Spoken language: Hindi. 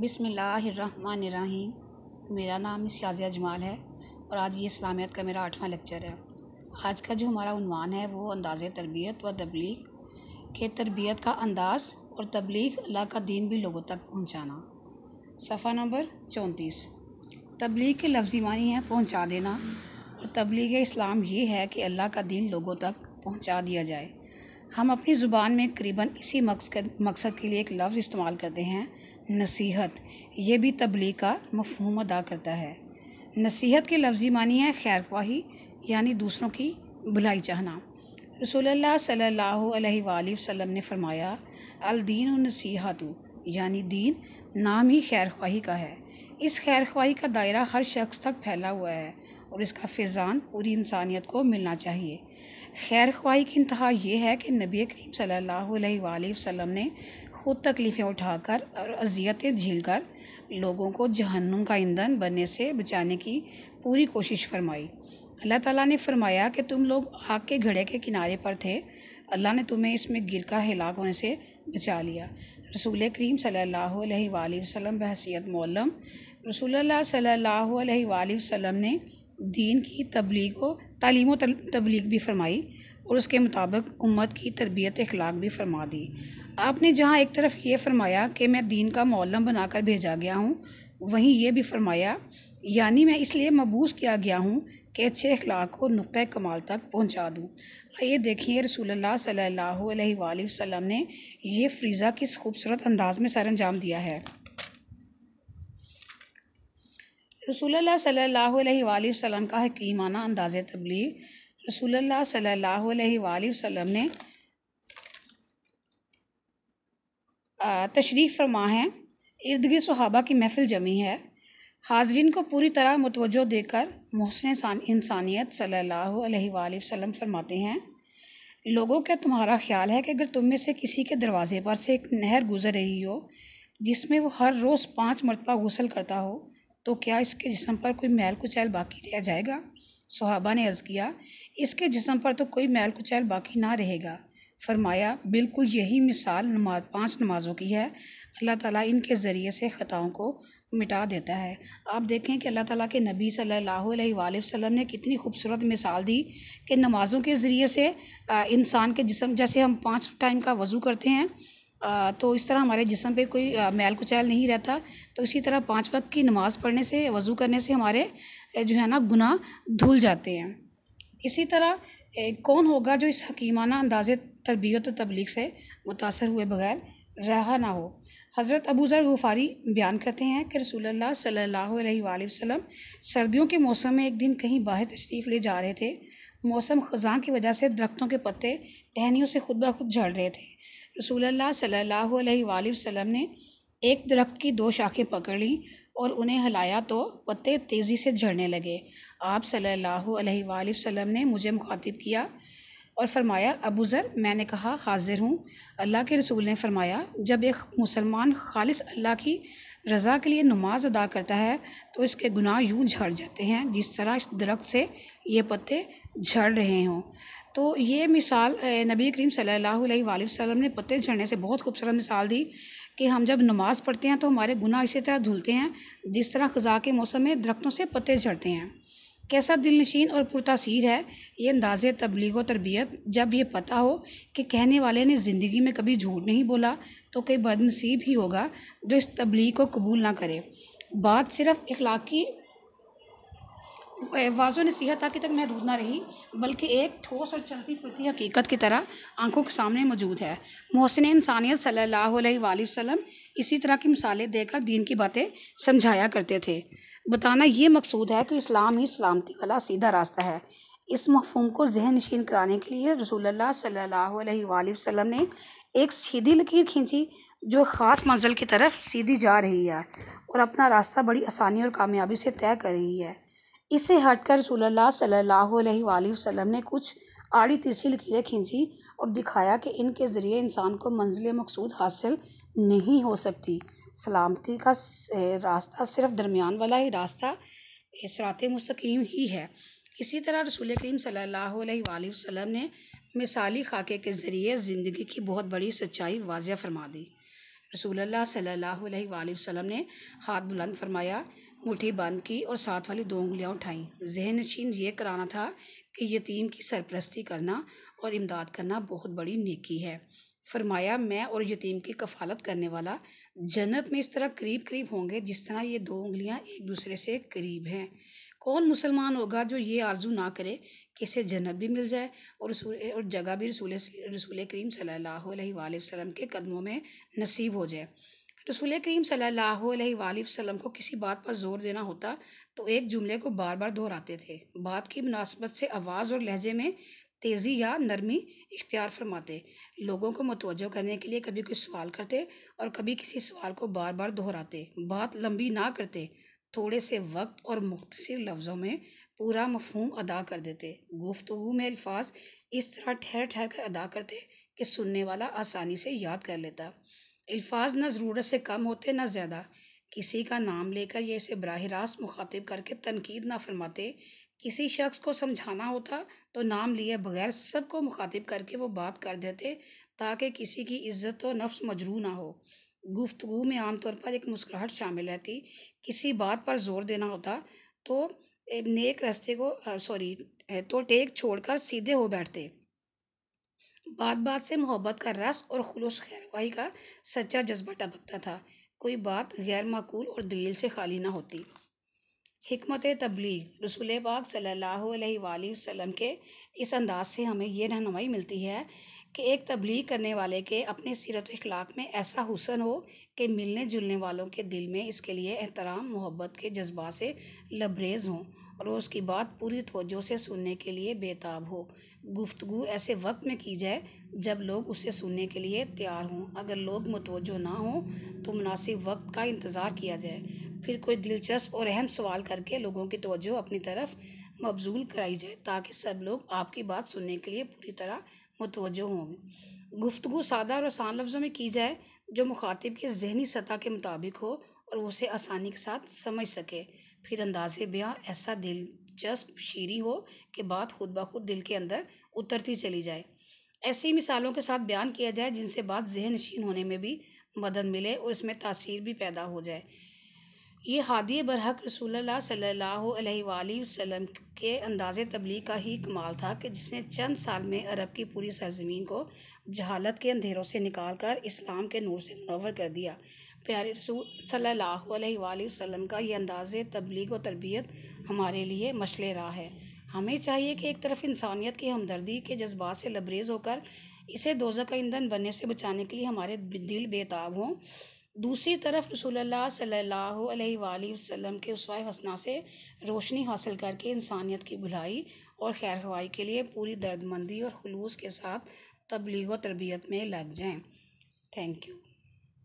बिसमीम मेरा नाम शाजिया जमाल है और आज ये इस्लामियत का मेरा आठवां लेक्चर है आज का जो हमारा उनवान है वो अंदाज़ तरबियत व तबलीग के तरबियत का अंदाज़ और तबलीग अल्लाह का दीन भी लोगों तक पहुँचाना सफ़ा नंबर चौंतीस तबलीग के लफ्ज़ी मानी है पहुँचा देना और तबलीग इस्लाम ये है कि अल्लाह का दीन लोगों तक पहुँचा दिया जाए हम अपनी ज़ुबान में करीबन इसी मकसद मकसद के लिए एक लफ्ज़ इस्तेमाल करते हैं नसीहत ये भी तबलीग का मफहम अदा करता है नसीहत के लफ्ज़ी मानी है खैर ख्वाही यानी दूसरों की भलाई चाहना रसोल्ला सल्ला वसम ने फरमाया अलदीन नसीहत यानी दीन नाम ही खैर ख्वाही का है इस खैर ख्वाही का दायरा हर शख्स तक फैला हुआ है और इसका फ़िज़ान पूरी इंसानियत को मिलना चाहिए खैर ख्वाही की इंतहा यह है कि नबी करीम सल्लल्लाहु अलैहि वसल्लम ने ख़ुद तकलीफ़ें उठाकर और अजियतें कर लोगों को जहन्नुम का ईंधन बनने से बचाने की पूरी कोशिश फरमाई अल्लाह ताला ने फरमाया कि तुम लोग आग के घड़े के किनारे पर थे अल्लाह ने तुम्हें इसमें गिरकर हिलाक होने से बचा लिया रसूल करीम सल्लल्लाहु बहसीत मौलम रसूल सल्लल्लाहु अलैहि ने दीन की तबलीग तलीम व तबलीग भी फरमाई और उसके मुताबिक उम्मत की तरबियत अखलाक भी फरमा दी आपने जहाँ एक तरफ ये फरमाया कि मैं दीन का मौलम बनाकर भेजा गया हूँ वहीं ये भी फरमाया यानी मैं इसलिए मबूस किया गया हूँ कि अच्छे अखलाक को नुक़ कमाल तक पहुँचा दूँ आइए देखिए रसूलुल्लाह सल्लल्लाहु अलैहि वसल्लम ने यह फ्रीज़ा किस खूबसूरत अंदाज में सर अंजाम दिया है रसूलुल्लाह सल्लल्लाहु अलैहि वसल्लम का हकीमाना अंदाज तबलीग रसूलुल्लाह सल्लल्लाहु अलैहि वसल्लम ने तशरीफ़ फरमा है इर्द गिर्द सहाबा की महफ़िल जमी है हाजरीन को पूरी तरह मुतवजो देकर महसन इंसानियत सल्लल्लाहु फरमाते हैं लोगों का तुम्हारा ख्याल है कि अगर तुम में से किसी के दरवाज़े पर से एक नहर गुज़र रही हो जिसमें वो हर रोज़ पाँच मरतबा गुसल करता हो तो क्या इसके जिसम पर कोई मैल कुचैल बाकी रह जाएगा सुहाबा ने अर्ज़ किया इसके जिसम पर तो कोई मैल कुचैल बाकी ना रहेगा फरमाया बिल्कुल यही मिसाल नमाज पाँच नमाज़ों की है अल्लाह ताला इनके ज़रिए से ख़ताओं को मिटा देता है आप देखें कि अल्लाह ताला के नबी सल्लल्लाहु अलैहि वसल्लम ने कितनी खूबसूरत मिसाल दी कि नमाज़ों के ज़रिए से इंसान के जिसम जैसे हम पाँच टाइम का वज़ू करते हैं तो इस तरह हमारे जिसम पे कोई मैल कुचैल नहीं रहता तो इसी तरह पाँच वक्त की नमाज़ पढ़ने से वज़ू करने से हमारे जो है ना गुनाह धुल जाते हैं इसी तरह कौन होगा जो इस हकीमाना अंदाज़ तरबियत तबलीग से मुतासर हुए बगैर रहा ना हो हज़रत अबू ज़र गुफ़ारी बयान करते हैं कि रसूलुल्लाह सल्लल्लाहु अलैहि वसल्लम सर्दियों के मौसम में एक दिन कहीं बाहर तशरीफ़ ले जा रहे थे मौसम ख़ज़ां की वजह से दरख्तों के पत्ते टहनियों से खुद ब खुद झड़ रहे थे रसूलुल्लाह सल्लल्लाहु अलैहि वसल्लम ने एक दरख्त की दो शाखें पकड़ लीं और उन्हें हिलाया तो पत्ते तेज़ी से झड़ने लगे आप सल्लल्लाहु अलैहि वसल्लम ने मुझे मुखातिब किया और फरमाया अबू ज़र मैंने कहा हाज़िर हूँ अल्लाह के रसूल ने फरमाया जब एक मुसलमान खालिस अल्लाह की रज़ा के लिए नमाज अदा करता है तो इसके गुनाह यूँ झड़ जाते हैं जिस तरह इस दरख्त से ये पत्ते झड़ रहे हों तो ये मिसाल नबी करीम सल्लल्लाहु अलैहि वसल्लम ने पत्ते झड़ने से बहुत खूबसूरत मिसाल दी कि हम जब नमाज़ पढ़ते हैं तो हमारे गुनाह इसी तरह धुलते हैं जिस तरह ख़ज़ा के मौसम में दरख्तों से पत्ते झड़ते हैं कैसा दिल नशीन और पुरतासीर है ये अंदाज़ तबलीग व तरबियत जब ये पता हो कि कहने वाले ने ज़िंदगी में कभी झूठ नहीं बोला तो कोई बदनसीब ही होगा जो इस तबलीग को कबूल ना करे बात सिर्फ इखलाक़ी वाजो नसीहत तक तक महदूद ना रही बल्कि एक ठोस और चलती फुलती हकीकत की तरह आंखों के सामने मौजूद है मोहसिन इंसानियत सल्लल्लाहु अलैहि वसल्लम इसी तरह की मिसालें देकर दीन की बातें समझाया करते थे बताना ये मकसूद है कि इस्लाम ही सलामती वाला सीधा रास्ता है इस मफहम को जहन नशीन कराने के लिए रसूलुल्लाह सल्लल्लाहु अलैहि वसल्लम ने एक सीधी लकीर खींची जो ख़ास मंजिल की तरफ सीधी जा रही है और अपना रास्ता बड़ी आसानी और कामयाबी से तय कर रही है इससे हटकर सल्लल्लाहु अलैहि वसल्लम ने कुछ आड़ी तिरछी लकीरें खींची और दिखाया कि इनके ज़रिए इंसान को मंजिल मकसूद हासिल नहीं हो सकती सलामती का रास्ता सिर्फ दरमियान वाला ही रास्ता सरात मस्तकीम ही है इसी तरह रसूल करीम सल्लल्लाहु अलैहि ने मिसाली खाके के ज़रिए ज़िंदगी की बहुत बड़ी सच्चाई वाजिया फरमा दी रसूल सल्लल्लाहु अलैहि ने हाथ बुलंद फरमाया मुठ्ठी बंद की और साथ वाली दो उंगलियां उठाईं जहन नशीन ये कराना था कि यतीम की सरपरस्ती करना और इमदाद करना बहुत बड़ी नेकी है फरमाया मैं और यतीम की कफालत करने वाला जन्नत में इस तरह करीब करीब होंगे जिस तरह ये दो उंगलियां एक दूसरे से करीब हैं कौन मुसलमान होगा जो ये आर्जू ना करे कि इसे जन्नत भी मिल जाए और और जगह भी रसूल रसूल करीम सल्लल्लाहु अलैहि वसल्लम के कदमों में नसीब हो जाए रसूल करीम सल्लल्लाहु वसल्लम को किसी बात पर जोर देना होता तो एक जुमले को बार बार दोहराते थे बात की मुनासबत से आवाज़ और लहजे में तेज़ी या नरमी इख्तियार फरमाते लोगों को मतवजो करने के लिए कभी कुछ सवाल करते और कभी किसी सवाल को बार बार दोहराते बात लंबी ना करते थोड़े से वक्त और मुख्तर लफ्ज़ों में पूरा मफहम अदा कर देते गुफ्तु में अल्फाज इस तरह ठहर ठहर कर अदा करते कि सुनने वाला आसानी से याद कर लेता अल्फाज ना ज़रूरत से कम होते ना ज़्यादा किसी का नाम लेकर यह इसे बराह रास्त मुखातिब करके तनकीद ना फरमाते किसी शख्स को समझाना होता तो नाम लिए बगैर सबको मुखातिब करके वो बात कर देते ताकि किसी की इज़्ज़त और नफ्स मजरू ना हो गुफ्तु में आमतौर पर एक मुस्कुराहट शामिल रहती किसी बात पर जोर देना होता तो नेक रास्ते को सॉरी तो टेक छोड़कर सीधे हो बैठते बात बात से मोहब्बत का रस और खुलूस खैरवाई का सच्चा जज्बा टपकता था कोई बात गैर माकूल और दलील से खाली ना होती हमत तबलीग रसूल पाक सल्लल्लाहु अलैहि वसल्लम के इस अंदाज से हमें यह रहनमाई मिलती है कि एक तबलीग करने वाले के अपने सीरत अखलाक में ऐसा हुसन हो कि मिलने जुलने वालों के दिल में इसके लिए एहतराम मोहब्बत के जज्बा से लबरेज हों रोज़ उसकी बात पूरी तवज्जो से सुनने के लिए बेताब हो गुफ्तगू ऐसे वक्त में की जाए जब लोग उसे सुनने के लिए तैयार हों अगर लोग मुतवजो ना हों तो मुनासिब वक्त का इंतज़ार किया जाए फिर कोई दिलचस्प और अहम सवाल करके लोगों की तोजो अपनी तरफ मबजूल कराई जाए ताकि सब लोग आपकी बात सुनने के लिए पूरी तरह मुतवजो हों गुफ्तु सादा और आसान लफ्ज़ों में की जाए जो मुखातिब के जहनी सतह के मुताबिक हो और उसे आसानी के साथ समझ सके फिर अंदाज़ ब्याह ऐसा दिलचस्प शीरी हो कि बात खुद ब खुद दिल के अंदर उतरती चली जाए ऐसी मिसालों के साथ बयान किया जाए जिनसे बात जहन नशीन होने में भी मदद मिले और इसमें तासीर भी पैदा हो जाए ये हादी बरहक रसूलुल्लाह सल्लल्लाहु अलैहि वसल्लम के अंदाज़ तबलीग का ही कमाल था कि जिसने चंद साल में अरब की पूरी सरजमीन को जहालत के अंधेरों से निकाल कर इस्लाम के नूर से मुनवर कर दिया प्यारे रसूल सल्लल्लाहु अलैहि वसल्लम का ये अंदाज़ तबलीग और तरबियत हमारे लिए मशल रहा है हमें चाहिए कि एक तरफ इंसानियत की हमदर्दी के जज्बात से लबरेज होकर इसे दोजा का ईंधन बनने से बचाने के लिए हमारे दिल बेताब हों दूसरी तरफ रसोल्ला सल्लल्लाहु के उस हसना से रोशनी हासिल करके इंसानियत की भलाई और खैर खवाही के लिए पूरी दर्दमंदी और खलूस के साथ तबलीग व तरबियत में लग जाएँ थैंक यू